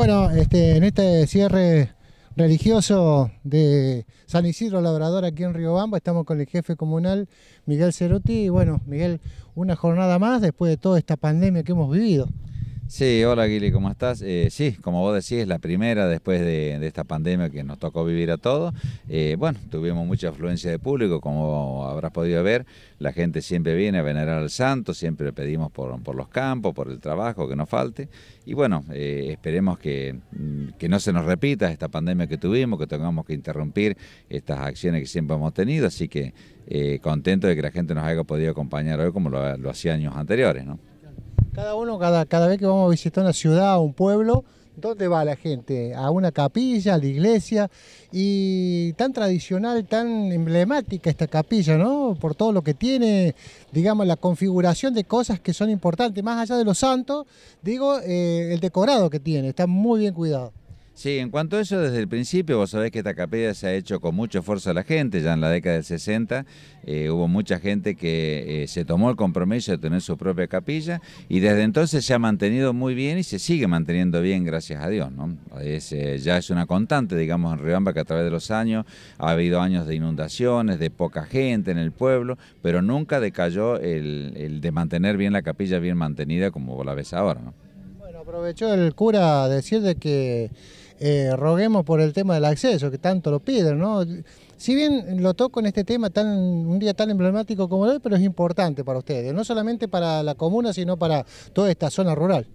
Bueno, este, en este cierre religioso de San Isidro Labrador aquí en Bamba, estamos con el jefe comunal Miguel Ceruti y bueno, Miguel, una jornada más después de toda esta pandemia que hemos vivido. Sí, hola Gili, ¿cómo estás? Eh, sí, como vos decís, es la primera después de, esta pandemia que nos tocó vivir a todos. Eh, bueno, tuvimos mucha afluencia de público, como habrás podido ver. La gente siempre viene a venerar al santo, siempre pedimos por, los campos, por el trabajo, que nos falte. Y bueno, eh, esperemos mm, que, no se nos repita esta pandemia que tuvimos, que tengamos que interrumpir estas acciones que siempre hemos tenido. Así que contento de que la gente nos haya podido acompañar hoy como lo, lo hacía años anteriores, ¿no? Cada uno, cada, cada vez que vamos a visitar una ciudad, o un pueblo, ¿dónde va la gente? A una capilla, a la iglesia, y tan tradicional, tan emblemática esta capilla, ¿no? Por todo lo que tiene, digamos, la configuración de cosas que son importantes, más allá de los santos, digo, eh, el decorado que tiene, está muy bien cuidado. Sí, en cuanto a eso, desde el principio, vos sabés que esta capilla se ha hecho con mucho esfuerzo a la gente, ya en la década del 60 eh, hubo mucha gente que eh, se tomó el compromiso de tener su propia capilla y desde entonces se ha mantenido muy bien y se sigue manteniendo bien, gracias a Dios. ¿no? Eh, ya es una constante, digamos, en Riobamba que a través de los años ha habido años de inundaciones, de poca gente en el pueblo, pero nunca decayó el, de mantener bien la capilla bien mantenida como vos la ves ahora. ¿no? Bueno, aprovechó el cura decir de que eh, roguemos por el tema del acceso, que tanto lo piden, ¿no? Si bien lo toco en este tema tan un día tan emblemático como hoy, pero es importante para ustedes, no solamente para la comuna, sino para toda esta zona rural.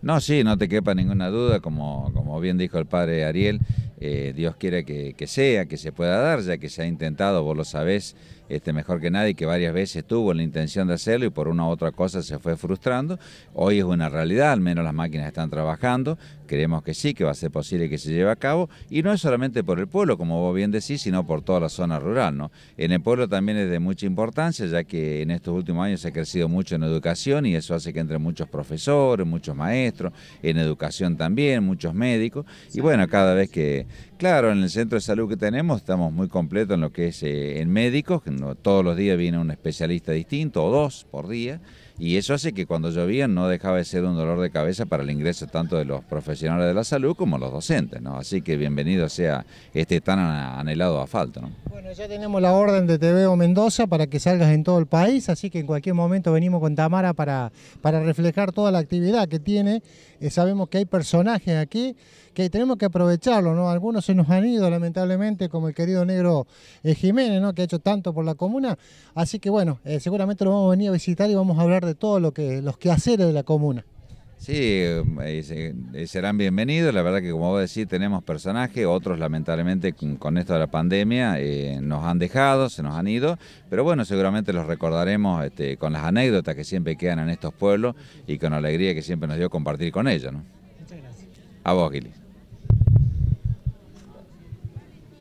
No, sí, no te quepa ninguna duda, como, como bien dijo el padre Ariel, eh, Dios quiere que, sea, que se pueda dar, ya que se ha intentado, vos lo sabés, este, mejor que nadie, que varias veces tuvo la intención de hacerlo y por una u otra cosa se fue frustrando. Hoy es una realidad, al menos las máquinas están trabajando, creemos que sí, que va a ser posible que se lleve a cabo, y no es solamente por el pueblo, como vos bien decís, sino por toda la zona rural. ¿no? En el pueblo también es de mucha importancia, ya que en estos últimos años se ha crecido mucho en educación y eso hace que entren muchos profesores, muchos maestros, en educación también, muchos médicos, y bueno, cada vez que Claro, en el centro de salud que tenemos estamos muy completos en lo que es eh, en médicos, que todos los días viene un especialista distinto o dos por día. Y eso hace que cuando llovía no dejaba de ser un dolor de cabeza para el ingreso tanto de los profesionales de la salud como los docentes, ¿no? Así que bienvenido sea este tan anhelado asfalto, ¿no? Bueno, ya tenemos la orden de TVO Mendoza para que salgas en todo el país, así que en cualquier momento venimos con Tamara para, para reflejar toda la actividad que tiene. Eh, sabemos que hay personajes aquí que tenemos que aprovecharlo, ¿no? Algunos se nos han ido, lamentablemente, como el querido negro eh, Jiménez, ¿no? Que ha hecho tanto por la comuna. Así que bueno, eh, seguramente lo vamos a venir a visitar y vamos a hablar de todo lo que los quehaceres de la comuna. Sí, eh, eh, eh, serán bienvenidos. La verdad que como vos decís, tenemos personajes, otros lamentablemente con esto de la pandemia nos han dejado, se nos han ido, pero bueno, seguramente los recordaremos este, con las anécdotas que siempre quedan en estos pueblos y con la alegría que siempre nos dio compartir con ellos. ¿no? Muchas gracias. A vos, Gili.